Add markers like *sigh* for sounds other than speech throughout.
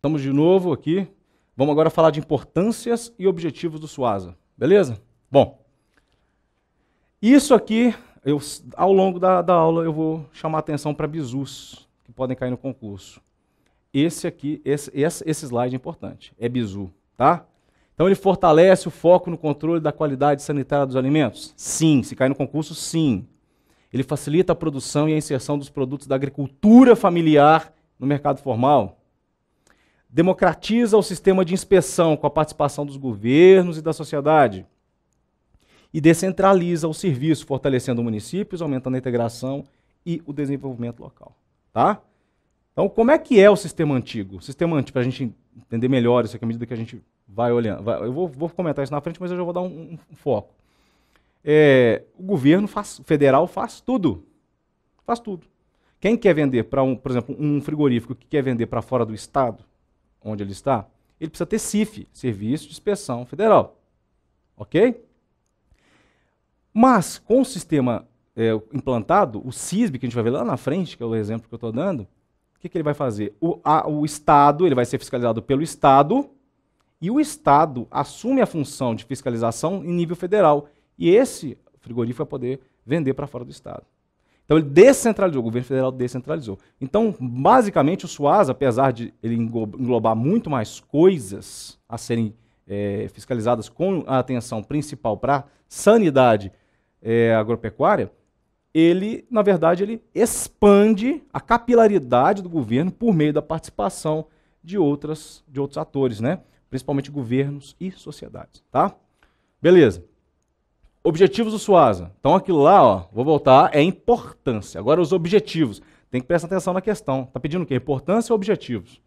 Estamos de novo aqui. Vamos agora falar de importâncias e objetivos do SUASA. Beleza? Bom, isso aqui, eu, ao longo da, da aula, eu vou chamar atenção para bisus, que podem cair no concurso. Esse aqui, esse, esse, esse slide é importante, é bisu, tá? Então ele fortalece o foco no controle da qualidade sanitária dos alimentos? Sim. Se cair no concurso, sim. Ele facilita a produção e a inserção dos produtos da agricultura familiar no mercado formal? democratiza o sistema de inspeção com a participação dos governos e da sociedade e descentraliza o serviço, fortalecendo municípios, aumentando a integração e o desenvolvimento local, tá? Então, como é que é o sistema antigo? O sistema antigo, para a gente entender melhor isso aqui, à medida que a gente vai olhando. Vai, eu vou, vou, comentar isso na frente, mas eu já vou dar um, um foco. É, o governo faz, federal faz tudo. Faz tudo. Quem quer vender para um, por exemplo, um frigorífico que quer vender para fora do estado, onde ele está, ele precisa ter CIF, Serviço de Inspeção Federal. Ok? Mas, com o sistema é, implantado, o CISB, que a gente vai ver lá na frente, que é o exemplo que eu estou dando, o que, que, ele vai fazer? O, a, o Estado, ele vai ser fiscalizado pelo Estado, e o Estado assume a função de fiscalização em nível federal. E esse frigorífico vai poder vender para fora do Estado. Então ele descentralizou, o governo federal descentralizou. Então, basicamente, o SUAS, apesar de ele englobar muito mais coisas a serem é, fiscalizadas com a atenção principal para sanidade é, agropecuária, ele, na verdade, ele expande a capilaridade do governo por meio da participação de, outras, de outros atores, né? principalmente governos e sociedades. Tá? Beleza. Objetivos do SUASA. Então aquilo lá, ó, vou voltar, é importância. Agora os objetivos. Tem que prestar atenção na questão. Está pedindo o quê? Importância ou objetivos?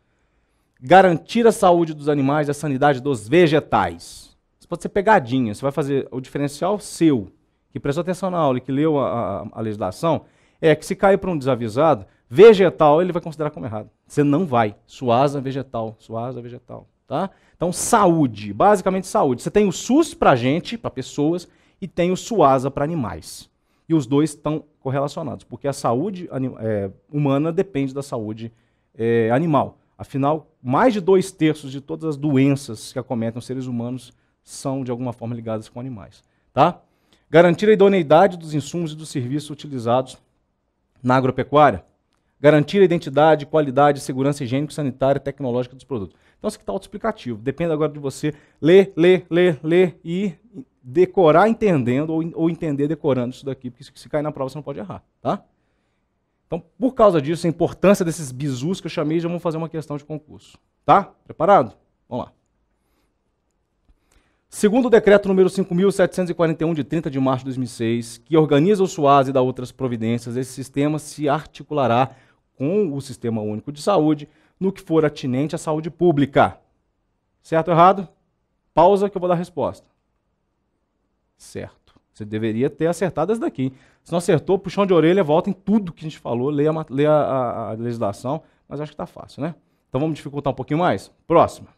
Garantir a saúde dos animais e a sanidade dos vegetais. Isso pode ser pegadinha. Você vai fazer o diferencial seu, que prestou atenção na aula e que leu a, a, a legislação, é que se cair para um desavisado, vegetal ele vai considerar como errado. Você não vai. Suasa vegetal, suasa vegetal, tá? Então saúde, basicamente saúde. Você tem o SUS para gente, para pessoas, e tem o Suasa para animais. E os dois estão correlacionados, porque a saúde é, humana depende da saúde é, animal. Afinal, mais de dois terços de todas as doenças que acometem os seres humanos são, de alguma forma, ligadas com animais. Tá? Garantir a idoneidade dos insumos e dos serviços utilizados na agropecuária. Garantir a identidade, qualidade, segurança higiênico-sanitária e tecnológica dos produtos. Então, isso aqui está autoexplicativo. Depende agora de você ler, ler, ler, ler e decorar entendendo ou, ou entender decorando isso daqui, porque se, se cair na prova você não pode errar, tá? Então, por causa disso, a importância desses bizus que eu chamei, já vamos fazer uma questão de concurso. Tá? Preparado? Vamos lá. Segundo o decreto número 5.741, de 30 de março de 2006, que organiza o SUAS e dá outras providências, esse sistema se articulará com o Sistema Único de Saúde no que for atinente à saúde pública. Certo ou errado? Pausa que eu vou dar a resposta certo. Você deveria ter acertado essa daqui. Se não acertou, puxão de orelha, volta em tudo que a gente falou, leia, a, leia a, a legislação, mas acho que está fácil, né? Então vamos dificultar um pouquinho mais? Próxima.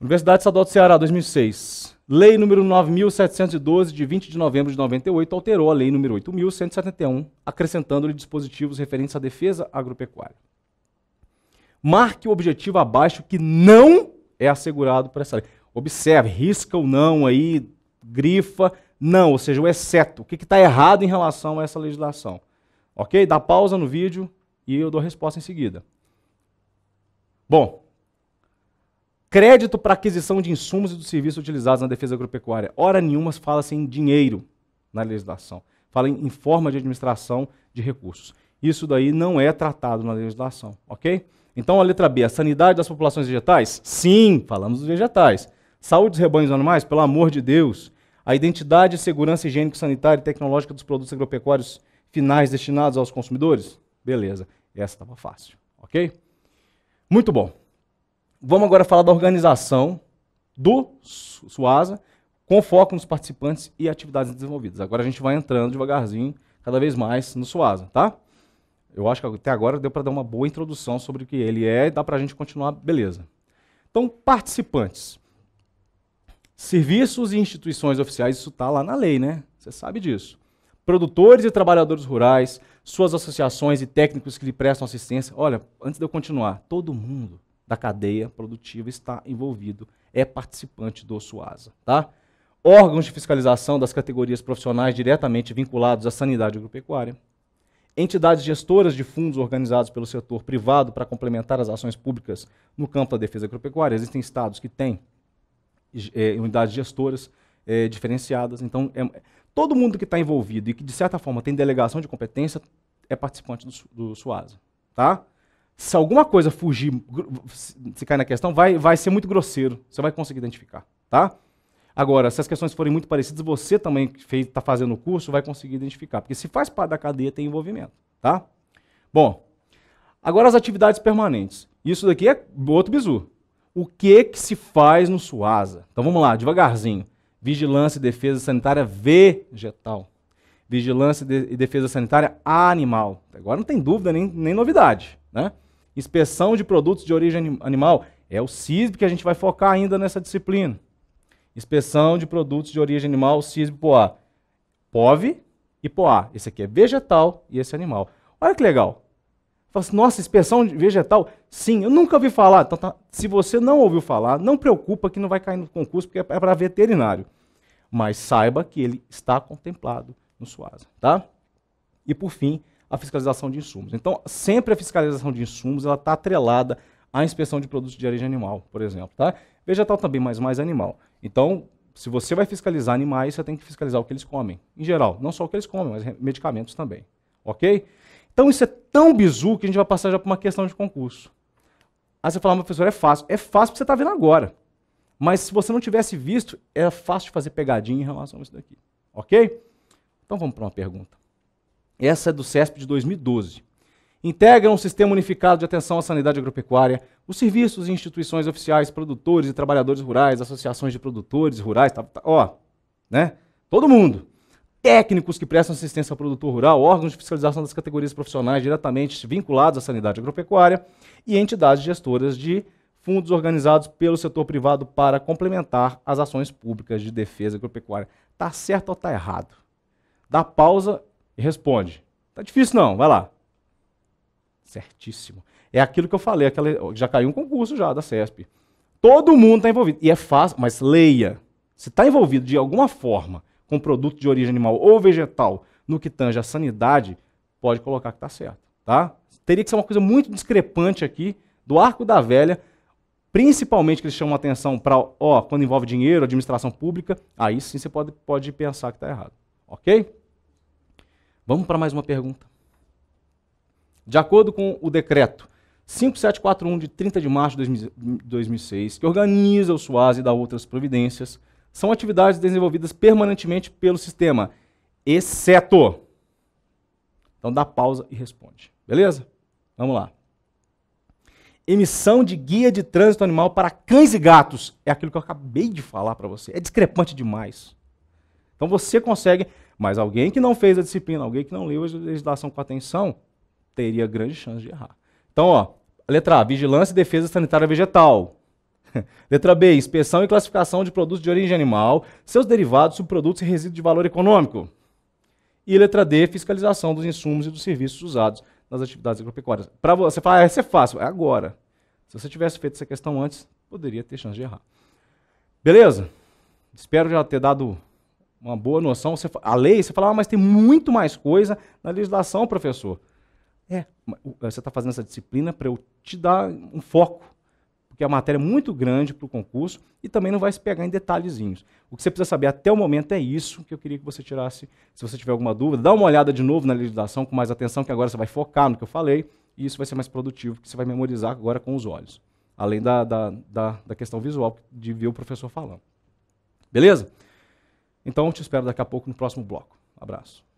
Universidade Estadual do Ceará, 2006. Lei número 9.712, de 20 de novembro de 98, alterou a lei número 8.171, acrescentando-lhe dispositivos referentes à defesa agropecuária. Marque o objetivo abaixo que não é assegurado por essa lei. Observe, risca ou não aí, grifa, não, ou seja, o exceto. O que está errado em relação a essa legislação? Ok? Dá pausa no vídeo e eu dou a resposta em seguida. Bom, crédito para aquisição de insumos e dos serviços utilizados na defesa agropecuária. Hora nenhuma fala-se em dinheiro na legislação. Fala em, em forma de administração de recursos. Isso daí não é tratado na legislação, ok? Então, a letra B, a sanidade das populações vegetais? Sim, falamos dos vegetais. Saúde dos rebanhos animais, pelo amor de Deus, a identidade, segurança higiênico, sanitária e tecnológica dos produtos agropecuários finais destinados aos consumidores? Beleza, essa estava fácil, ok? Muito bom. Vamos agora falar da organização do SUASA, com foco nos participantes e atividades desenvolvidas. Agora a gente vai entrando devagarzinho, cada vez mais, no SUASA, tá? Eu acho que até agora deu para dar uma boa introdução sobre o que ele é e dá para a gente continuar, beleza. Então, participantes. Serviços e instituições oficiais, isso está lá na lei, né? Você sabe disso. Produtores e trabalhadores rurais, suas associações e técnicos que lhe prestam assistência. Olha, antes de eu continuar, todo mundo da cadeia produtiva está envolvido, é participante do SUASA, tá? Órgãos de fiscalização das categorias profissionais diretamente vinculados à sanidade agropecuária. Entidades gestoras de fundos organizados pelo setor privado para complementar as ações públicas no campo da defesa agropecuária. Existem estados que têm é, unidades gestoras é, diferenciadas. Então, é, todo mundo que está envolvido e que, de certa forma, tem delegação de competência é participante do, do SUASA. Tá? Se alguma coisa fugir, se cair na questão, vai, vai ser muito grosseiro. Você vai conseguir identificar. Tá? Agora, se as questões forem muito parecidas, você também que está fazendo o curso vai conseguir identificar. Porque se faz parte da cadeia, tem envolvimento. Tá? Bom, agora as atividades permanentes. Isso daqui é outro bizu o que que se faz no Suasa. Então vamos lá, devagarzinho. Vigilância e defesa sanitária vegetal. Vigilância e defesa sanitária animal. Agora não tem dúvida nem, nem novidade, né? Inspeção de produtos de origem animal é o CISB que a gente vai focar ainda nessa disciplina. Inspeção de produtos de origem animal, CISB POA. POV e POA. Esse aqui é vegetal e esse é animal. Olha que legal. Fala assim, nossa, inspeção vegetal? Sim, eu nunca ouvi falar. Então, tá, se você não ouviu falar, não preocupa que não vai cair no concurso, porque é para é veterinário. Mas saiba que ele está contemplado no SUASA, tá? E por fim, a fiscalização de insumos. Então, sempre a fiscalização de insumos ela está atrelada à inspeção de produtos de origem animal, por exemplo, tá? Vegetal também, mas mais animal. Então, se você vai fiscalizar animais, você tem que fiscalizar o que eles comem, em geral, não só o que eles comem, mas medicamentos também, ok? Então isso é tão bizu que a gente vai passar já para uma questão de concurso. Aí você fala, professor, é fácil. É fácil porque você está vendo agora. Mas se você não tivesse visto, era fácil de fazer pegadinha em relação a isso daqui. Ok? Então vamos para uma pergunta. Essa é do CESP de 2012. Integra um sistema unificado de atenção à sanidade agropecuária, os serviços e instituições oficiais, produtores e trabalhadores rurais, associações de produtores rurais, tá, tá, ó, né? Todo mundo técnicos que prestam assistência ao produtor rural, órgãos de fiscalização das categorias profissionais diretamente vinculados à sanidade agropecuária e entidades gestoras de fundos organizados pelo setor privado para complementar as ações públicas de defesa agropecuária. Tá certo ou tá errado? Dá pausa e responde. Tá difícil não, vai lá. Certíssimo. É aquilo que eu falei, aquela, já caiu um concurso já da CESP. Todo mundo está envolvido. E é fácil, mas leia. Se está envolvido de alguma forma com produto de origem animal ou vegetal no que tange à sanidade, pode colocar que está certo, tá? Teria que ser uma coisa muito discrepante aqui do arco da velha, principalmente que eles chamam atenção para, ó, quando envolve dinheiro, administração pública, aí sim você pode, pode pensar que está errado, ok? Vamos para mais uma pergunta. De acordo com o decreto 5741 de 30 de março de 2006, que organiza o SUAS e dá outras providências, são atividades desenvolvidas permanentemente pelo sistema, exceto. Então dá pausa e responde. Beleza? Vamos lá. Emissão de guia de trânsito animal para cães e gatos. É aquilo que eu acabei de falar para você. É discrepante demais. Então você consegue, mas alguém que não fez a disciplina, alguém que não leu a legislação com atenção, teria grande chance de errar. Então, ó, letra A, vigilância e defesa sanitária vegetal. *laughs* Letra B, inspeção e classificação de produtos de origem animal, seus derivados, subprodutos e resíduos de valor econômico. E letra D, fiscalização dos insumos e dos serviços usados nas atividades agropecuárias. Para você falar, ah, essa é fácil, é agora. Se você tivesse feito essa questão antes, poderia ter chance de errar. Beleza? Espero já ter dado uma boa noção. Você, a lei, você fala, ah, mas tem muito mais coisa na legislação, professor. É, você está fazendo essa disciplina para eu te dar um foco porque é a matéria é muito grande para o concurso e também não vai se pegar em detalhezinhos. O que você precisa saber até o momento é isso que eu queria que você tirasse. Se você tiver alguma dúvida, dá uma olhada de novo na legislação com mais atenção, que agora você vai focar no que eu falei e isso vai ser mais produtivo, porque você vai memorizar agora com os olhos, além da, da, da, da questão visual de ver o professor falando. Beleza? Então, te espero daqui a pouco no próximo bloco. Abraço.